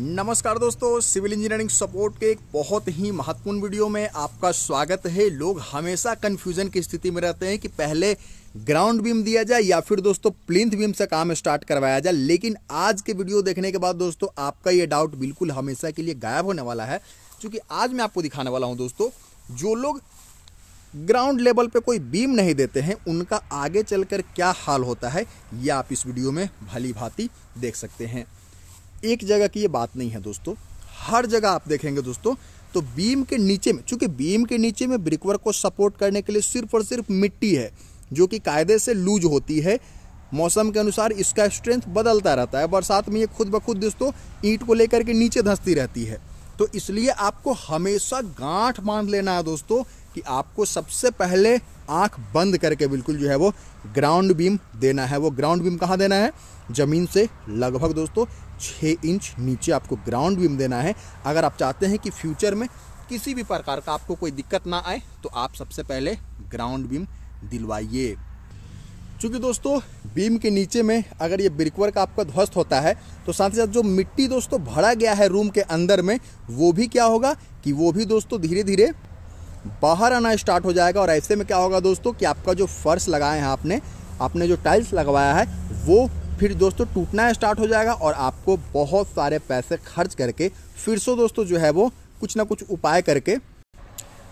नमस्कार दोस्तों civil engineering support के एक बहुत ही महत्वपूर्ण वीडियो में आपका स्वागत है लोग हमेशा कन्फ्यूजन की स्थिति में रहते हैं कि पहले ग्राउंड बीम दिया जाए या फिर दोस्तों प्लिंथ बीम से काम स्टार्ट करवाया जाए लेकिन आज के वीडियो देखने के बाद दोस्तों आपका ये डाउट बिल्कुल हमेशा के लिए गायब होने वाला है क्योंकि आज मैं आपको दिखाने वाला हूँ दोस्तों जो लोग ग्राउंड लेवल पर कोई बीम नहीं देते हैं उनका आगे चलकर क्या हाल होता है यह आप इस वीडियो में भली भांति देख सकते हैं एक जगह की ये बात नहीं है दोस्तों हर जगह आप देखेंगे दोस्तों तो बीम के नीचे में चूंकि बीम के नीचे में ब्रिकवर्क को सपोर्ट करने के लिए सिर्फ और सिर्फ मिट्टी है जो कि कायदे से लूज होती है मौसम के अनुसार इसका स्ट्रेंथ बदलता रहता है बरसात में ये खुद ब खुद दोस्तों ईंट को लेकर के नीचे धंसती रहती है तो इसलिए आपको हमेशा गांठ बांध लेना है दोस्तों कि आपको सबसे पहले आंख बंद करके बिल्कुल जो है वो ग्राउंड बीम देना है वो ग्राउंड बीम कहाँ देना है ज़मीन से लगभग दोस्तों छः इंच नीचे आपको ग्राउंड बीम देना है अगर आप चाहते हैं कि फ्यूचर में किसी भी प्रकार का आपको कोई दिक्कत ना आए तो आप सबसे पहले ग्राउंड बीम दिलवाइए क्योंकि दोस्तों बीम के नीचे में अगर ये ब्रिकवर्क आपका ध्वस्त होता है तो साथ ही साथ जो मिट्टी दोस्तों भरा गया है रूम के अंदर में वो भी क्या होगा कि वो भी दोस्तों धीरे धीरे बाहर आना स्टार्ट हो जाएगा और ऐसे में क्या होगा दोस्तों कि आपका जो फर्श लगाए हैं आपने आपने जो टाइल्स लगवाया है वो फिर दोस्तों टूटना स्टार्ट हो जाएगा और आपको बहुत सारे पैसे खर्च करके फिर से दोस्तों जो है वो कुछ ना कुछ उपाय करके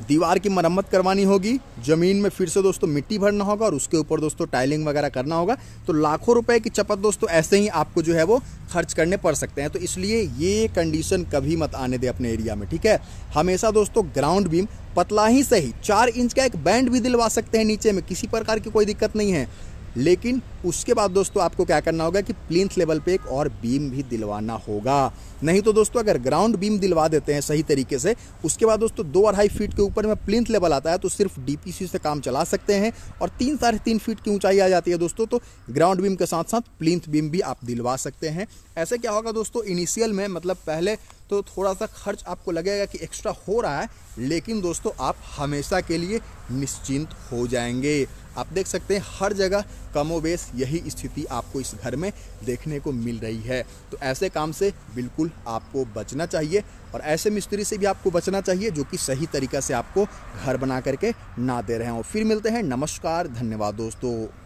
दीवार की मरम्मत करवानी होगी ज़मीन में फिर से दोस्तों मिट्टी भरना होगा और उसके ऊपर दोस्तों टाइलिंग वगैरह करना होगा तो लाखों रुपए की चपत दोस्तों ऐसे ही आपको जो है वो खर्च करने पड़ सकते हैं तो इसलिए ये कंडीशन कभी मत आने दे अपने एरिया में ठीक है हमेशा दोस्तों ग्राउंड बीम पतला ही सही चार इंच का एक बैंड भी दिलवा सकते हैं नीचे में किसी प्रकार की कोई दिक्कत नहीं है लेकिन उसके बाद दोस्तों आपको क्या करना होगा कि प्लिंथ लेवल पे एक और बीम भी दिलवाना होगा नहीं तो दोस्तों अगर ग्राउंड बीम दिलवा देते हैं सही तरीके से उसके बाद दोस्तों दो अढ़ाई फीट के ऊपर में प्लिंथ लेवल आता है तो सिर्फ डीपीसी से काम चला सकते हैं और तीन साढ़े तीन फीट की ऊंचाई आ जाती है दोस्तों तो ग्राउंड बीम के साथ साथ प्लिंथ बीम भी आप दिलवा सकते हैं ऐसे क्या होगा दोस्तों इनिशियल में मतलब पहले तो थोड़ा सा खर्च आपको लगेगा कि एक्स्ट्रा हो रहा है लेकिन दोस्तों आप हमेशा के लिए निश्चिंत हो जाएंगे आप देख सकते हैं हर जगह कमोबेश यही स्थिति आपको इस घर में देखने को मिल रही है तो ऐसे काम से बिल्कुल आपको बचना चाहिए और ऐसे मिस्त्री से भी आपको बचना चाहिए जो कि सही तरीका से आपको घर बना करके ना दे रहे हों फिर मिलते हैं नमस्कार धन्यवाद दोस्तों